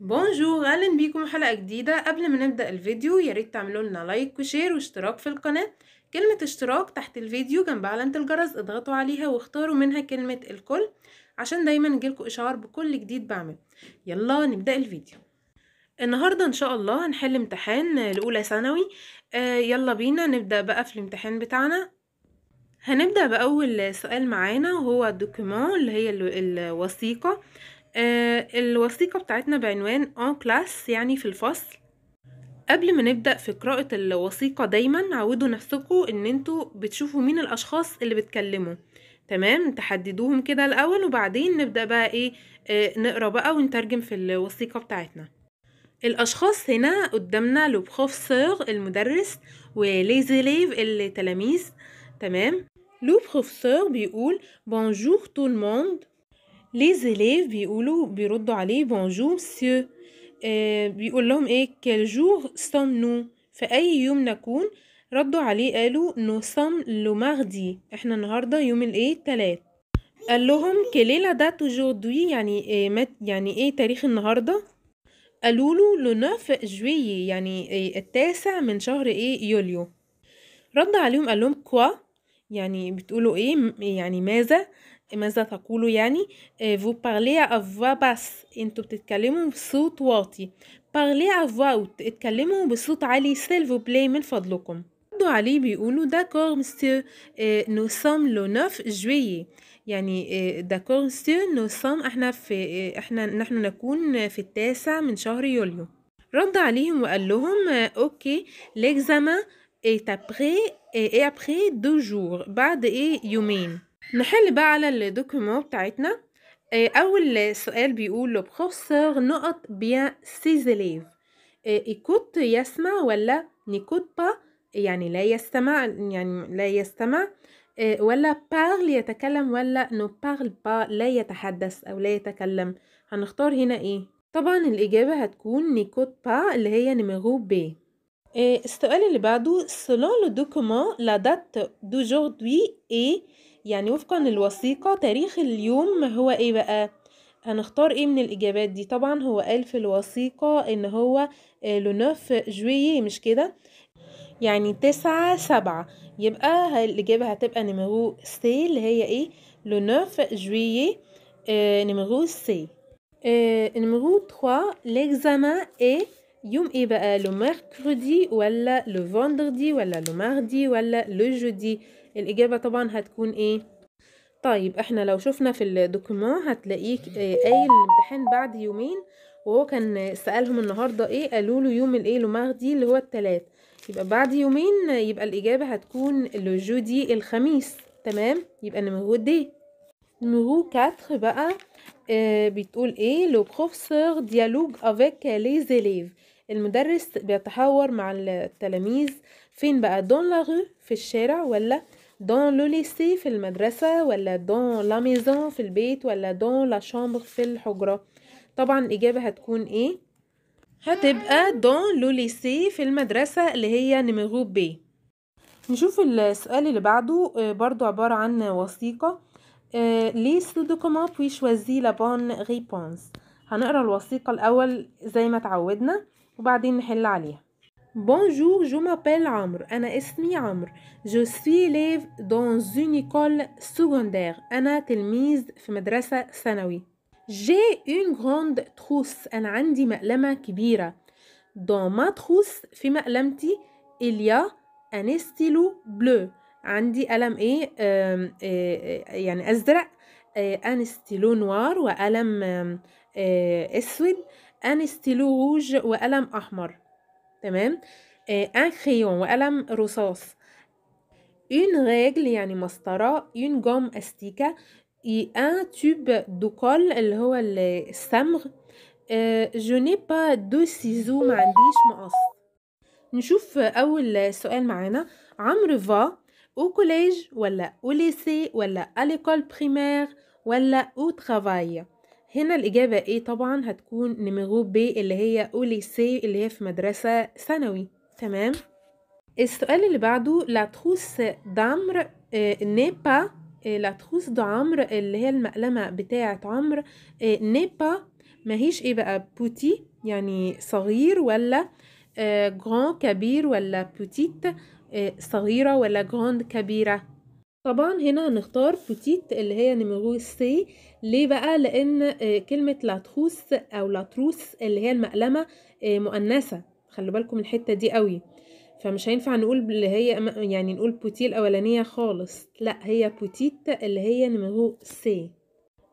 بونجور اهلا بيكم حلقه جديده قبل ما نبدا الفيديو يا ريت تعملوا لنا لايك وشير واشتراك في القناه كلمه اشتراك تحت الفيديو جنب علامه الجرس اضغطوا عليها واختاروا منها كلمه الكل عشان دايما يجيلكوا اشعار بكل جديد بعمل يلا نبدا الفيديو النهارده ان شاء الله هنحل امتحان لاولى ثانوي آه يلا بينا نبدا بقى في الامتحان بتاعنا هنبدا باول سؤال معانا وهو الدوكيمون اللي هي الوثيقه آه، الوثيقة بتاعتنا بعنوان en آه class يعني في الفصل قبل ما نبدأ في قراءة الوثيقة دايما عودوا نفسكم ان انتوا بتشوفوا مين الاشخاص اللي بتكلموا تمام تحددوهم كده الاول وبعدين نبدأ بقى ايه آه نقرا بقى ونترجم في الوثيقة بتاعتنا الاشخاص هنا قدامنا لو بروفسور المدرس وليزيليف التلاميذ تمام لو بروفسور بيقول بونجور تو الموند les élèves بيقولوا بيردوا عليه bonjour monsieur آه بيقول لهم ايه quel jour sommes-nous في اي يوم نكون ردوا عليه قالوا nous sommes le mardi احنا النهارده يوم الايه تلات قال لهم كليلة ده aujourd'hui يعني إيه مت يعني ايه تاريخ النهارده قالوا له لو نوف جويي يعني إيه التاسع من شهر ايه يوليو رد عليهم قال لهم كوا يعني بتقولوا ايه يعني ماذا ماذا تقول يعني آه، vous parlez à voix basse انتوا بتتكلموا بصوت واطي parlez à voix haute اتكلموا بصوت عالي s'il vous plaît من فضلكم ردوا عليه بيقولوا داكور مسيو نو سوم لو 9 جويي يعني داكور مسيو نو سوم احنا في آه، احنا نحن نكون في التاسع من شهر يوليو رد عليهم وقال لهم اوكي ليكزاما ايت ابري اي ابري دو جور بعد ايه يومين نحل بقى على الدوكيومون بتاعتنا آه، اول سؤال بيقول بروفيسور نقط بيان سيز آه، ايكوت يسمع ولا نيكوت با يعني لا يستمع يعني لا يستمع آه، ولا بارل يتكلم ولا نو بارل با لا يتحدث او لا يتكلم هنختار هنا ايه طبعا الاجابه هتكون نيكوت با اللي هي نيميرو بي Et السؤال اللي بعده selon le document la date d'aujourd'hui est يعني وفقا للوثيقة تاريخ اليوم هو ايه بقى هنختار ايه من الاجابات دي طبعا هو قال في الوثيقة ان هو لو نوف جويي مش كده يعني تسعة سبعة يبقى الاجابة هتبقى نمرو سي اللي هي ايه لو نوف جويي نمرو سي آه، نمرو 3 ليكزامان ايه؟ يوم ايه بقى لو ميركودي ولا لو فوندردي ولا لو ماردي ولا لو جودي الاجابه طبعا هتكون ايه طيب احنا لو شفنا في الدوكيومون هتلاقيك آه، قايل الامتحان بعد يومين وهو كان سالهم النهارده ايه قالوا له يوم الايه لو ماردي اللي هو الثلاث يبقى بعد يومين يبقى الاجابه هتكون لو جودي الخميس تمام يبقى نمرو دي نمرو 4 بقى آه، بتقول ايه لو بروفيسور ديالوج افيك لي زيليف المدرس بيتحاور مع التلاميذ فين بقى دون لا في الشارع ولا دون لو ليسي في المدرسة ولا دون لا ميزون في البيت ولا دون لا شامبر في الحجرة طبعا الإجابة هتكون إيه؟ هتبقى دون لو ليسي في المدرسة اللي هي نيميرو بي نشوف السؤال اللي بعده آه، برضو عبارة عن وثيقة لي سودوكومون بوي شوازي لا بون ريبونس هنقرا الوثيقة الأول زي ما تعودنا وبعدين نحل عليها Bonjour, je m'appelle عمرو أنا اسمي عمرو Je suis élève dans une école secondaire أنا تلميذ في مدرسة ثانوي J'ai une grande trousse أنا عندي مقلمة كبيرة Dans ma trousse في مقلمتي il y a un stylo bleu عندي قلم إيه يعني أزرق آه un stylo noir وقلم اسود انستيلوج وقلم احمر تمام ان آه، خيون وقلم رصاص اون ريجل يعني مسطرة une جوم استيكة اي ان توب دوكول اللي هو الصمغ جو ني با دو سيزو ما عنديش مقص نشوف اول سؤال معانا عمرو فا او كوليج ولا او ليسي ولا اليكول بريمير ولا او ترافاي هنا الإجابة إيه طبعا هتكون نمغوب ب اللي هي أوليسي اللي هي في مدرسة ثانوي تمام السؤال اللي بعده لا تخوس دمر آه، نيبا آه، لا تخوس دعمر اللي هي المقلمة بتاعة عمر آه، نيبا ماهيش ايه بقى بوتي يعني صغير ولا جران كبير ولا بوتيت صغيرة ولا جراند كبيرة طبعا هنا هنختار بوتيت اللي هي نمرو سي ليه بقى لان آه، كلمة لاتروس او لاتروس اللي هي المقلمة آه، مؤنثة خلي بالكم الحتة دي قوي فمش هينفع نقول اللي هي يعني نقول بوتي الاولانية خالص لا هي بوتيت اللي هي نمرو سي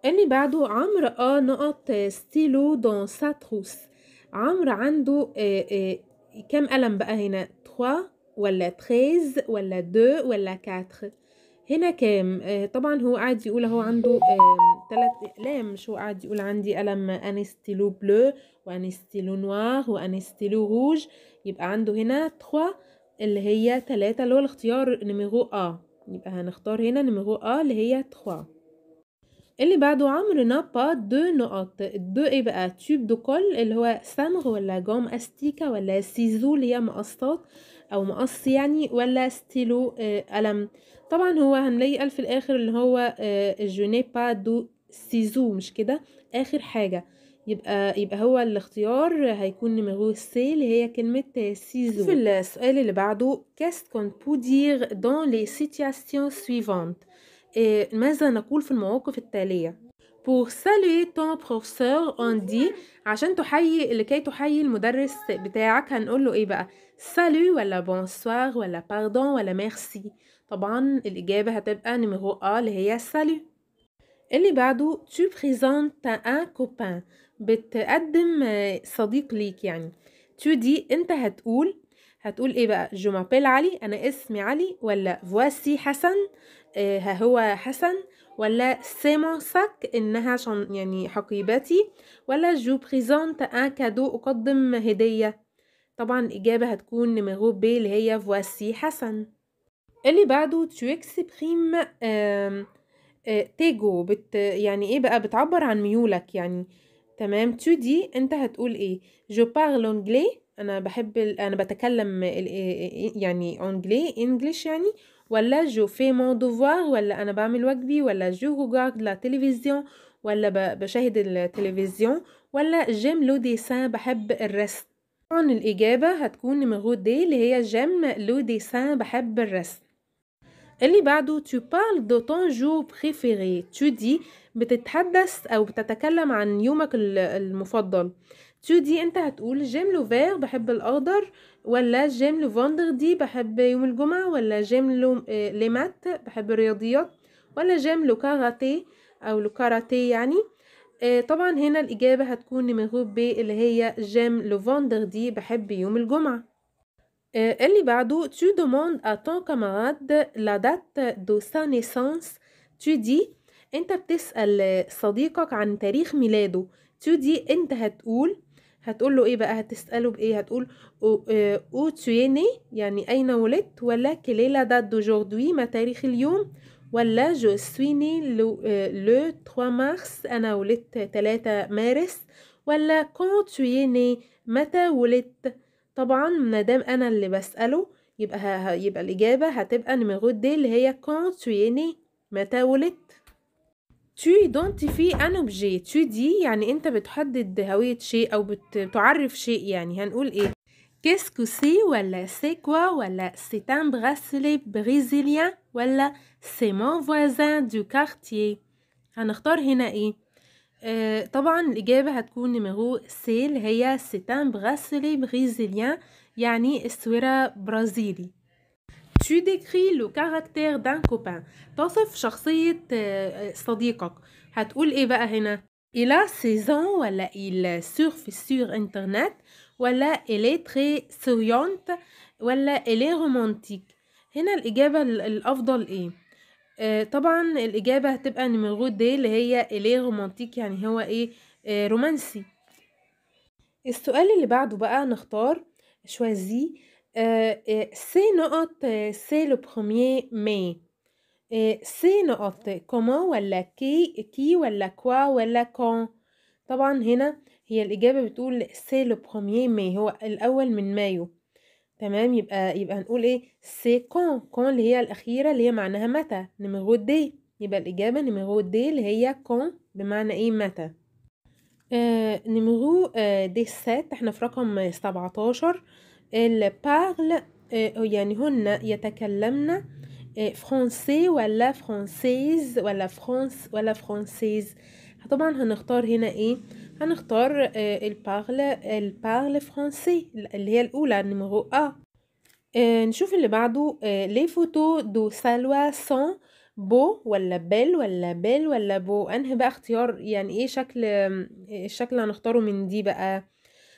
اللي بعده عمرو اه نقط آه، ستيلو دون ساتروس عمرو عنده آه كام قلم بقى هنا 3 ولا 13 ولا 2 ولا 4 هنا كام آه طبعا هو قاعد يقول هو عنده ثلاث آه اقلام مش هو قاعد يقول عندي قلم انستيلو بلو وانستيلو نوار وانستيلو روج يبقى عنده هنا 3 اللي هي 3 اللي هو الاختيار نميرو ا يبقى هنختار هنا نميرو ا اللي هي 3 اللي بعده عمرو با دو نقط دو ايه بقى تيوب دو كل اللي هو سمغ ولا جام استيكا ولا سيزو اللي هي مقصات او مقص يعني ولا ستيلو آه، قلم طبعا هو هنلاقي قال في الاخر اللي هو جونيبا با دو سيزو مش كده اخر حاجه يبقى يبقى هو الاختيار هيكون نيميرو سي اللي هي كلمة سيزو آه، في السؤال اللي بعده كاست كون بو دير دون لي سيتياسيون سويفونت ماذا نقول في المواقف التالية pour saluer ton professeur on dit عشان تحيي لكي تحيي المدرس بتاعك هنقول له ايه بقى سالو ولا بونسوار ولا باردون ولا ميرسي طبعا الإجابة هتبقى نيميرو أ اللي هي سالو اللي بعده tu présentes un copain بتقدم آه، صديق ليك يعني tu دي انت هتقول هتقول ايه بقى جو مابيل علي انا اسمي علي ولا فواسي آه، حسن ها هو حسن ولا سي مون ساك انها شن يعني حقيبتي ولا جو بريزونت ان كادو اقدم هديه طبعا الاجابه هتكون نيميرو بي اللي هي فواسي حسن اللي بعده تو اكسبريم تيجو بت يعني ايه بقى بتعبر عن ميولك يعني تمام تو دي انت هتقول ايه جو بارل انجلي انا بحب ال... انا بتكلم ال... يعني انجلي انجلش يعني ولا جو في مون دوفوار ولا انا بعمل واجبي ولا جو غوغارد لا تلفزيون ولا بشاهد التلفزيون ولا جيم لو ديسان بحب الرسم طبعا الإجابة هتكون نمرو دي اللي هي جيم لو ديسان بحب الرسم اللي بعده tu parles de ton jour préféré tu dis بتتحدث أو بتتكلم عن يومك المفضل تو دي انت هتقول جيم لو فير بحب الاخضر ولا جيم لو دي بحب يوم الجمعة ولا جيم لو آه، لي مات بحب الرياضيات ولا جيم لو كاراتيه او لو كاراتيه يعني آه، طبعا هنا الإجابة هتكون نمرو ب اللي هي جيم لو دي بحب يوم الجمعة آه، اللي بعده tu demandes à ton camarade la date de sa naissance tu dis انت بتسأل صديقك عن تاريخ ميلاده تو دي انت هتقول هتقول له ايه بقى هتساله بايه هتقول او, آه، تويني يعني اين ولدت ولا كليلا دات دوجوردوي ما تاريخ اليوم ولا جو سويني لو لو 3 مارس انا ولدت 3 مارس ولا كون تويني متى ولدت طبعا دام انا اللي بساله يبقى يبقى الاجابه هتبقى نيميرو دي اللي هي كون تويني متى ولدت تو ايدنتيفي ان اوبجي تو دي يعني انت بتحدد هوية شيء او بتعرف شيء يعني هنقول ايه كيسكو سي ولا سي كوا ولا سي un براسلي بريزيليان ولا سي مون فوازان دو كارتيي هنختار هنا ايه آه طبعا الإجابة هتكون نيميرو سي اللي هي سي سيتان براسلي بريزيليان يعني السويرة برازيلي Tu décris le caractère d'un copain. تصف شخصية آه، صديقك. هتقول إيه بقى هنا؟ Il a 16 ans ولا il surfe sur internet ولا إلى est très souriante ولا إلى est romantique. هنا الإجابة الأفضل إيه؟ آه طبعا الإجابة هتبقى نمرو دي اللي هي إلي رومانتيك يعني هو إيه آه رومانسي السؤال اللي بعده بقى نختار شوازي سي نقط سي لو بروميي مي سي نقط كومون ولا كي كي ولا كوا ولا كون طبعا هنا هي الإجابة بتقول سي لو بروميي مي هو الأول من مايو تمام يبقى يبقى هنقول ايه سي كون كون اللي هي الأخيرة اللي هي معناها متى نميرو دي يبقى الإجابة نميرو دي اللي هي كون بمعنى ايه متى آه نميرو آه دي سات احنا في رقم سبعتاشر البارل euh, euh, يعني هن يتكلمن فرونسي euh, ولا فرونسيز ولا فرونس ولا فرونسيز طبعا هنختار هنا ايه هنختار البارل البارل فرونسي اللي هي الاولى نمرو ا آه، نشوف اللي بعده لي فوتو دو سالوا سون بو ولا بيل ولا بيل ولا بو انهي بقى اختيار يعني ايه شكل الشكل إيه اللي هنختاره من دي بقى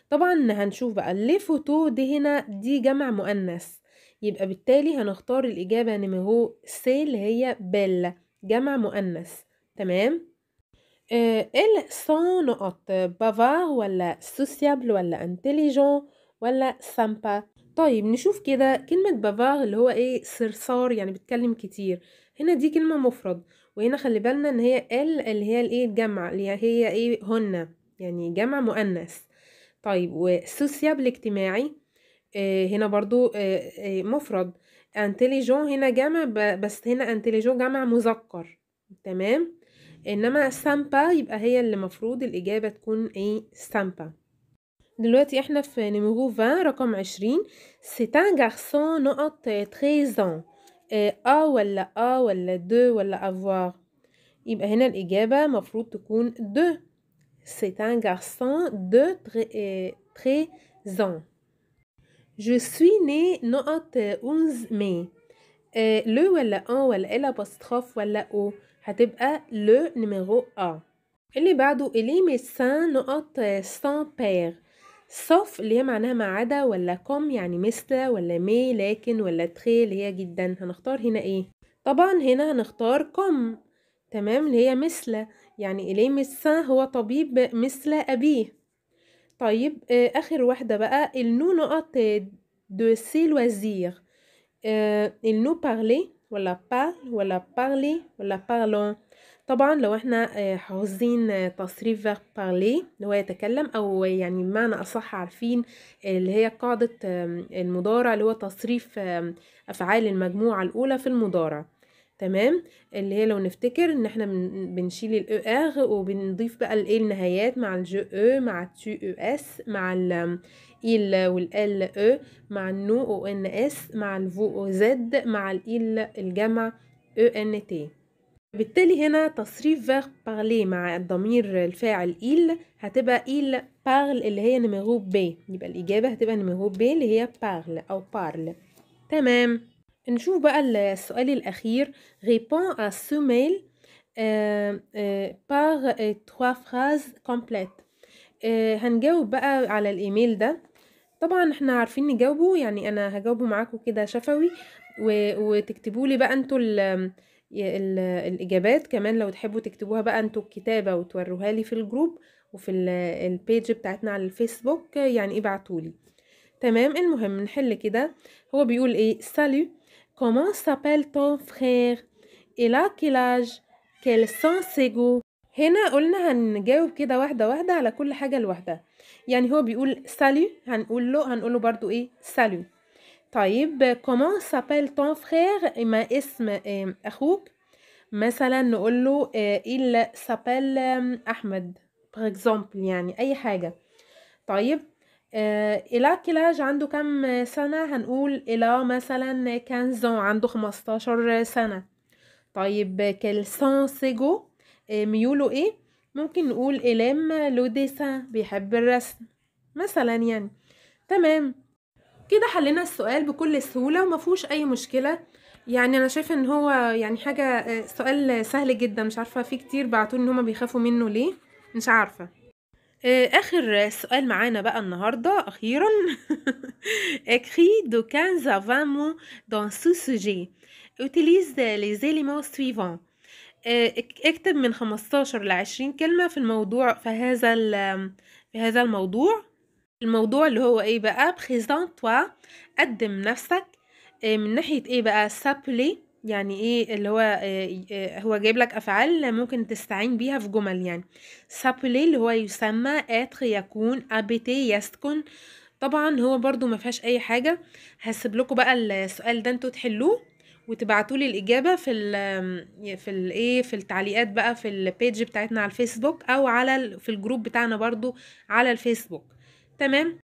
طبعا هنشوف بقى ليه فوتو دي هنا دي جمع مؤنث يبقى بالتالي هنختار الإجابة نمرو يعني سي اللي هي بيلا جمع مؤنث تمام آه، ال سون نقط بافار ولا سوسيابل ولا انتليجون ولا سامبا طيب نشوف كده كلمة بافار اللي هو ايه صرصار يعني بيتكلم كتير هنا دي كلمة مفرد وهنا خلي بالنا ان هي ال اللي هي الايه الجمع اللي هي ايه هن يعني جمع مؤنث طيب والسوسيابل اجتماعي آه، هنا برضو آه، آه، مفرد انتليجون هنا جمع بس هنا انتليجون جمع مذكر تمام انما سامبا يبقى هي اللي مفروض الاجابه تكون ايه سامبا دلوقتي احنا في نيميرو 20 رقم 20 ستان ان نقط تريزان ا ولا اه ولا دو ولا افوار يبقى هنا الاجابه مفروض تكون دو C'est un garçon de 13 euh, ans. Je suis né نقط 11 ماي آه لو ولا ان ولا ال apostrophe ولا او هتبقى لو نيميرو ا اللي بعده اللي ميسان نقط سان بير صف اللي هي معناها ما عدا ولا كوم يعني مثل ولا مي لكن ولا تخي اللي هي جدا هنختار هنا ايه طبعا هنا هنختار كوم تمام اللي هي مثل يعني إليه مسا هو طبيب مثل أبيه طيب آه، آخر واحدة بقى النو نقط دو سي الوزير النو il آه، ولا بغل ولا بغلي ولا بغلون طبعا لو احنا آه، حافظين تصريف verb بارلي اللي هو يتكلم او يعني بمعنى اصح عارفين اللي هي قاعدة المضارع اللي هو تصريف افعال المجموعة الاولى في المضارع تمام اللي هي لو نفتكر ان احنا بنشيل الاو ار إيه وبنضيف بقى الايه النهايات مع جو او إيه، مع تي او إيه اس مع ال ال ال او مع النو او ان اس مع الفو او زد مع ال الجمع او ان تي بالتالي هنا تصريف فيرب بارلي مع الضمير الفاعل إيل هتبقى إيل بارل اللي هي نميرو بي يبقى الإجابة هتبقى نميرو بي اللي هي بارل أو بارل تمام نشوف بقى السؤال الأخير répond à ce mail euh, euh, par euh, trois phrases complètes euh, هنجاوب بقى على الإيميل ده طبعا احنا عارفين نجاوبه يعني أنا هجاوبه معاكم كده شفوي وتكتبوا لي بقى انتوا الإجابات كمان لو تحبوا تكتبوها بقى انتوا الكتابة وتوروها لي في الجروب وفي البيج بتاعتنا على الفيسبوك يعني ابعتولي تمام المهم نحل كده هو بيقول ايه سالو Comment s'appelle ton frère? إلى quel âge? Quels sont ses goûts? هنا قلنا هنجاوب كده واحدة واحدة على كل حاجة لوحدها يعني هو بيقول سالو هنقول له هنقول له برضو ايه سالو طيب كومون سابيل تون فخير ما اسم اخوك مثلا نقول له آه، il سابيل احمد par يعني اي حاجة طيب آه، إلى كلاج عنده كم سنة هنقول إلى مثلا كانزون عنده 15 سنة طيب كالسان سيجو آه، ميوله إيه ممكن نقول إلام لوديسا ديسان بيحب الرسم مثلا يعني تمام كده حلينا السؤال بكل سهولة وما فيهوش أي مشكلة يعني أنا شايفة إن هو يعني حاجة آه، سؤال سهل جدا مش عارفة في كتير بعتوني إن هما بيخافوا منه ليه مش عارفة آه، آخر سؤال معانا بقى النهاردة أخيرا اكري دو 15 à 20 mots dans ce sujet utilise les éléments suivants آه، اكتب من 15 ل 20 كلمة في الموضوع في هذا في هذا الموضوع الموضوع اللي هو ايه بقى présente toi قدم نفسك آه، من ناحية ايه بقى سابلي يعني إيه اللي هو إيه هو جايب لك أفعال ممكن تستعين بيها في جمل يعني سابولي اللي هو يسمى اتخ يكون ابيتي يسكن طبعا هو برضو ما فيهاش اي حاجة هسيب لكم بقى السؤال ده انتوا تحلوه وتبعتوا لي الاجابه في ال في الايه في التعليقات بقى في البيج بتاعتنا على الفيسبوك او على في الجروب بتاعنا برضو على الفيسبوك تمام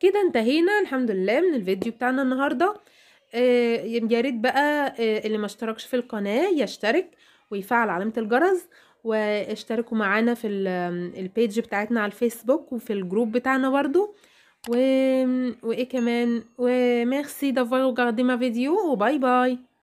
كده انتهينا الحمد لله من الفيديو بتاعنا النهارده آه يا ريت بقى آه اللي ما اشتركش في القناه يشترك ويفعل علامه الجرس واشتركوا معانا في البيج بتاعتنا على الفيسبوك وفي الجروب بتاعنا برضو و... وايه كمان وميرسي دافوار وجاردي ما فيديو وباي باي